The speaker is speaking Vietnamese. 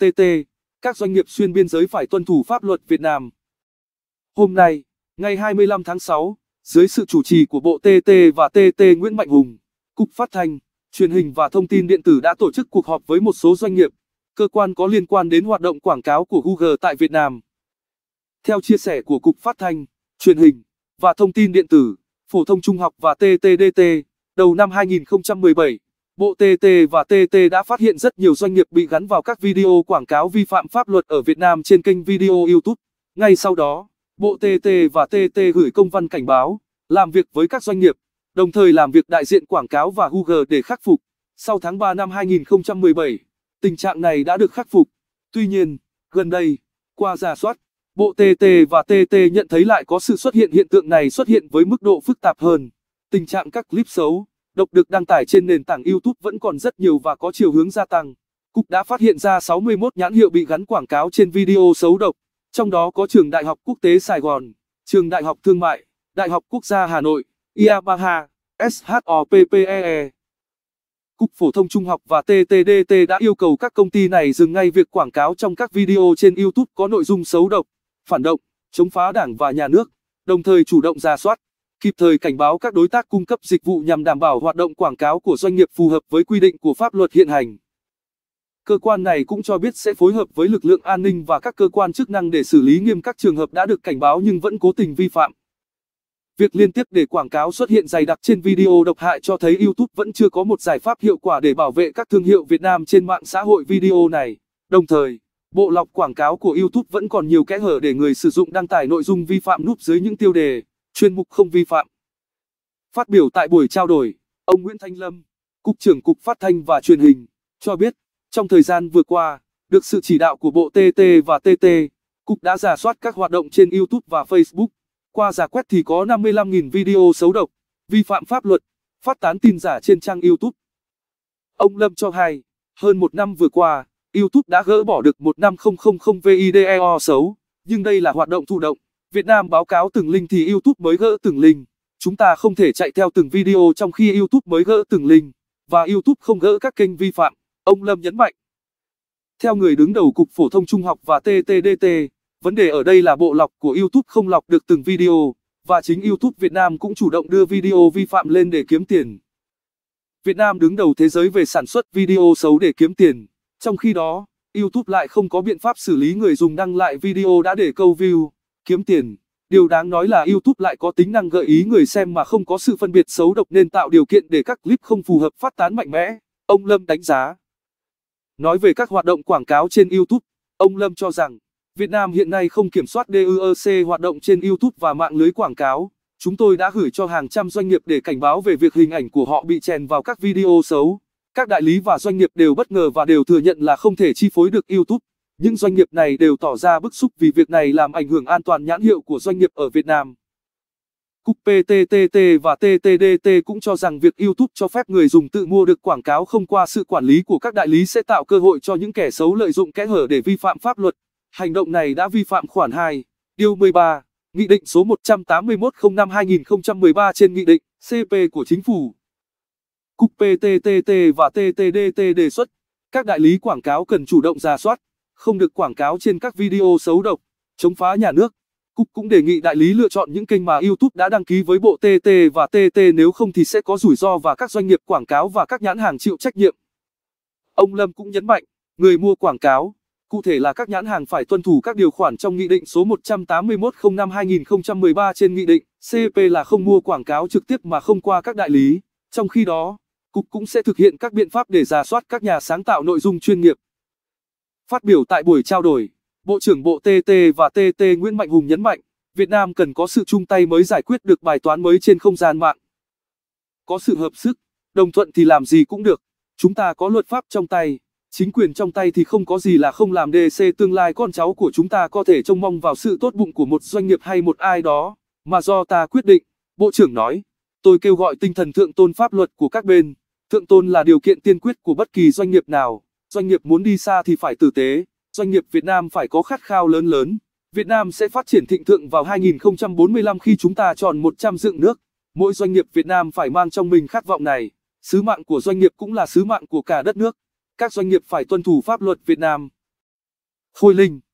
ATT, các doanh nghiệp xuyên biên giới phải tuân thủ pháp luật Việt Nam. Hôm nay, ngày 25 tháng 6, dưới sự chủ trì của Bộ TT và TT Nguyễn Mạnh Hùng, Cục Phát thanh, Truyền hình và Thông tin điện tử đã tổ chức cuộc họp với một số doanh nghiệp, cơ quan có liên quan đến hoạt động quảng cáo của Google tại Việt Nam. Theo chia sẻ của Cục Phát thanh, Truyền hình và Thông tin điện tử, Phổ thông Trung học và TTDT, đầu năm 2017, Bộ TT và TT đã phát hiện rất nhiều doanh nghiệp bị gắn vào các video quảng cáo vi phạm pháp luật ở Việt Nam trên kênh video YouTube. Ngay sau đó, Bộ TT và TT gửi công văn cảnh báo, làm việc với các doanh nghiệp, đồng thời làm việc đại diện quảng cáo và Google để khắc phục. Sau tháng 3 năm 2017, tình trạng này đã được khắc phục. Tuy nhiên, gần đây, qua giả soát, Bộ TT và TT nhận thấy lại có sự xuất hiện hiện tượng này xuất hiện với mức độ phức tạp hơn. Tình trạng các clip xấu độc được đăng tải trên nền tảng YouTube vẫn còn rất nhiều và có chiều hướng gia tăng. Cục đã phát hiện ra 61 nhãn hiệu bị gắn quảng cáo trên video xấu độc, trong đó có Trường Đại học Quốc tế Sài Gòn, Trường Đại học Thương mại, Đại học Quốc gia Hà Nội, Yamaha, SHOPPEE, e. Cục Phổ thông Trung học và TTDT đã yêu cầu các công ty này dừng ngay việc quảng cáo trong các video trên YouTube có nội dung xấu độc, phản động, chống phá đảng và nhà nước, đồng thời chủ động ra soát, kịp thời cảnh báo các đối tác cung cấp dịch vụ nhằm đảm bảo hoạt động quảng cáo của doanh nghiệp phù hợp với quy định của pháp luật hiện hành. Cơ quan này cũng cho biết sẽ phối hợp với lực lượng an ninh và các cơ quan chức năng để xử lý nghiêm các trường hợp đã được cảnh báo nhưng vẫn cố tình vi phạm. Việc liên tiếp để quảng cáo xuất hiện dày đặc trên video độc hại cho thấy YouTube vẫn chưa có một giải pháp hiệu quả để bảo vệ các thương hiệu Việt Nam trên mạng xã hội video này. Đồng thời, bộ lọc quảng cáo của YouTube vẫn còn nhiều kẽ hở để người sử dụng đăng tải nội dung vi phạm núp dưới những tiêu đề chuyên mục không vi phạm. Phát biểu tại buổi trao đổi, ông Nguyễn Thanh Lâm, Cục trưởng Cục Phát thanh và Truyền hình, cho biết, trong thời gian vừa qua, được sự chỉ đạo của Bộ TT và TT, Cục đã giả soát các hoạt động trên YouTube và Facebook. Qua giả quét thì có 55.000 video xấu độc, vi phạm pháp luật, phát tán tin giả trên trang YouTube. Ông Lâm cho hay, hơn một năm vừa qua, YouTube đã gỡ bỏ được 1.000 video xấu, nhưng đây là hoạt động thụ động. Việt Nam báo cáo từng link thì YouTube mới gỡ từng link. Chúng ta không thể chạy theo từng video trong khi YouTube mới gỡ từng link và YouTube không gỡ các kênh vi phạm, ông Lâm nhấn mạnh. Theo người đứng đầu Cục Phổ thông Trung học và TTDT, vấn đề ở đây là bộ lọc của YouTube không lọc được từng video và chính YouTube Việt Nam cũng chủ động đưa video vi phạm lên để kiếm tiền. Việt Nam đứng đầu thế giới về sản xuất video xấu để kiếm tiền, trong khi đó, YouTube lại không có biện pháp xử lý người dùng đăng lại video đã để câu view kiếm tiền. Điều đáng nói là YouTube lại có tính năng gợi ý người xem mà không có sự phân biệt xấu độc nên tạo điều kiện để các clip không phù hợp phát tán mạnh mẽ, ông Lâm đánh giá. Nói về các hoạt động quảng cáo trên YouTube, ông Lâm cho rằng, Việt Nam hiện nay không kiểm soát DUEC hoạt động trên YouTube và mạng lưới quảng cáo. Chúng tôi đã gửi cho hàng trăm doanh nghiệp để cảnh báo về việc hình ảnh của họ bị chèn vào các video xấu. Các đại lý và doanh nghiệp đều bất ngờ và đều thừa nhận là không thể chi phối được YouTube. Những doanh nghiệp này đều tỏ ra bức xúc vì việc này làm ảnh hưởng an toàn nhãn hiệu của doanh nghiệp ở Việt Nam. Cục PTTT và TTDT cũng cho rằng việc YouTube cho phép người dùng tự mua được quảng cáo không qua sự quản lý của các đại lý sẽ tạo cơ hội cho những kẻ xấu lợi dụng kẽ hở để vi phạm pháp luật. Hành động này đã vi phạm khoản 2, điều 13, Nghị định số 18105-2013 trên Nghị định CP của Chính phủ. Cục PTTT và TTDT đề xuất các đại lý quảng cáo cần chủ động ra soát, không được quảng cáo trên các video xấu độc, chống phá nhà nước. Cục cũng đề nghị đại lý lựa chọn những kênh mà YouTube đã đăng ký với bộ TT và TT nếu không thì sẽ có rủi ro và các doanh nghiệp quảng cáo và các nhãn hàng chịu trách nhiệm. Ông Lâm cũng nhấn mạnh, người mua quảng cáo, cụ thể là các nhãn hàng phải tuân thủ các điều khoản trong Nghị định số 18105-2013 trên Nghị định CP là không mua quảng cáo trực tiếp mà không qua các đại lý. Trong khi đó, Cục cũng sẽ thực hiện các biện pháp để giả soát các nhà sáng tạo nội dung chuyên nghiệp. Phát biểu tại buổi trao đổi, Bộ trưởng Bộ TT và TT Nguyễn Mạnh Hùng nhấn mạnh, Việt Nam cần có sự chung tay mới giải quyết được bài toán mới trên không gian mạng. Có sự hợp sức, đồng thuận thì làm gì cũng được, chúng ta có luật pháp trong tay, chính quyền trong tay thì không có gì là không làm DC tương lai con cháu của chúng ta có thể trông mong vào sự tốt bụng của một doanh nghiệp hay một ai đó, mà do ta quyết định, Bộ trưởng nói. Tôi kêu gọi tinh thần thượng tôn pháp luật của các bên, thượng tôn là điều kiện tiên quyết của bất kỳ doanh nghiệp nào. Doanh nghiệp muốn đi xa thì phải tử tế, doanh nghiệp Việt Nam phải có khát khao lớn lớn. Việt Nam sẽ phát triển thịnh thượng vào 2045 khi chúng ta tròn 100 dựng nước. Mỗi doanh nghiệp Việt Nam phải mang trong mình khát vọng này. Sứ mạng của doanh nghiệp cũng là sứ mạng của cả đất nước. Các doanh nghiệp phải tuân thủ pháp luật Việt Nam. Khôi Linh